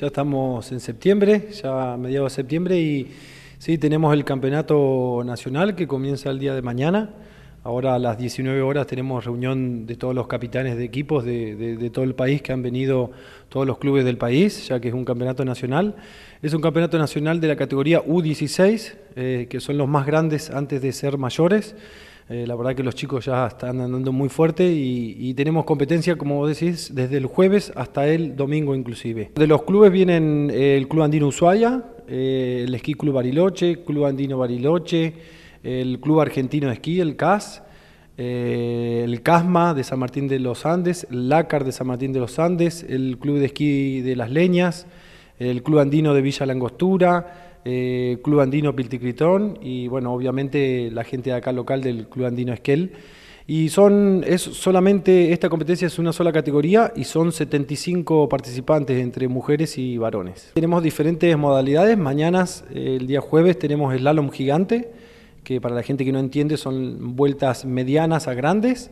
Ya estamos en septiembre, ya mediados de septiembre, y sí, tenemos el campeonato nacional que comienza el día de mañana. Ahora a las 19 horas tenemos reunión de todos los capitanes de equipos de, todo el país que han venido, todos los clubes del país, ya que es un campeonato nacional. Es un campeonato nacional de la categoría U16, eh, que son los más grandes antes de ser mayores. Eh, la verdad que los chicos ya están andando muy fuerte y, tenemos competencia, como decís, desde el jueves hasta el domingo inclusive. De los clubes vienen eh, el Club Andino Ushuaia, eh, el Esquí Club Bariloche, Club Andino Bariloche, el Club Argentino de Esquí, el CAS, el CASMA de San Martín de los Andes, el LACAR de San Martín de los Andes, el Club de Esquí de Las Leñas, el Club Andino de Villa Langostura, eh, Club Andino Pilticritón y bueno, obviamente la gente de acá local del Club Andino Esquel. Y son, es solamente, esta competencia es una sola categoría y son 75 participantes entre mujeres y varones. Tenemos diferentes modalidades, mañanas, eh, el día jueves tenemos el slalom gigante, que para la gente que no entiende son vueltas medianas a grandes.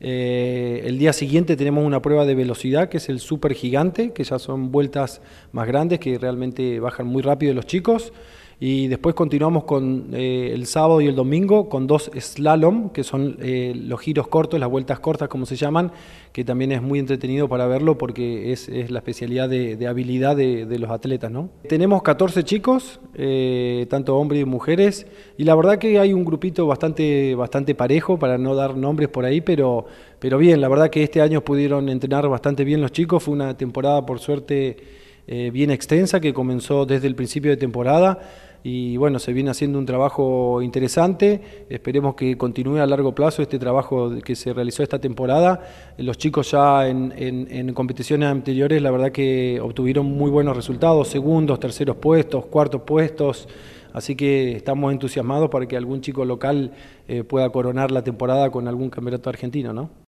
Eh, el día siguiente tenemos una prueba de velocidad que es el super gigante, que ya son vueltas más grandes que realmente bajan muy rápido los chicos. Y después continuamos con eh, el sábado y el domingo con dos slalom, que son eh, los giros cortos, las vueltas cortas, como se llaman, que también es muy entretenido para verlo porque es, la especialidad de, habilidad de, los atletas. ¿no? Tenemos 14 chicos, eh, tanto hombres y mujeres, y la verdad que hay un grupito bastante, bastante parejo, para no dar nombres por ahí, pero, pero bien, la verdad que este año pudieron entrenar bastante bien los chicos, fue una temporada por suerte bien extensa que comenzó desde el principio de temporada y bueno, se viene haciendo un trabajo interesante, esperemos que continúe a largo plazo este trabajo que se realizó esta temporada. Los chicos ya en, competiciones anteriores la verdad que obtuvieron muy buenos resultados, segundos, terceros puestos, cuartos puestos. Así que estamos entusiasmados para que algún chico local eh, pueda coronar la temporada con algún campeonato argentino, ¿no?